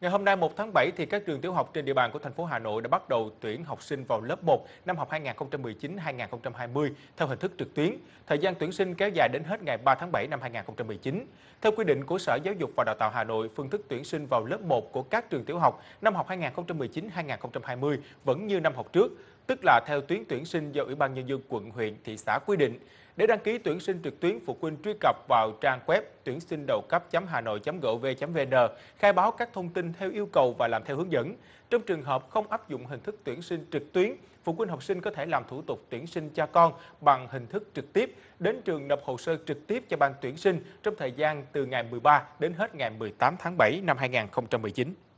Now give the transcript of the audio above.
Ngày hôm nay 1 tháng 7 thì các trường tiểu học trên địa bàn của thành phố Hà Nội đã bắt đầu tuyển học sinh vào lớp 1 năm học 2019-2020 theo hình thức trực tuyến. Thời gian tuyển sinh kéo dài đến hết ngày 3 tháng 7 năm 2019. Theo quy định của Sở Giáo dục và Đào tạo Hà Nội, phương thức tuyển sinh vào lớp 1 của các trường tiểu học năm học 2019-2020 vẫn như năm học trước tức là theo tuyến tuyển sinh do Ủy ban Nhân dân quận, huyện, thị xã quy định. Để đăng ký tuyển sinh trực tuyến, phụ huynh truy cập vào trang web tuyển sinh đầu cấp hà nội gov vn khai báo các thông tin theo yêu cầu và làm theo hướng dẫn. Trong trường hợp không áp dụng hình thức tuyển sinh trực tuyến, phụ huynh học sinh có thể làm thủ tục tuyển sinh cho con bằng hình thức trực tiếp, đến trường nộp hồ sơ trực tiếp cho ban tuyển sinh trong thời gian từ ngày 13 đến hết ngày 18 tháng 7 năm 2019.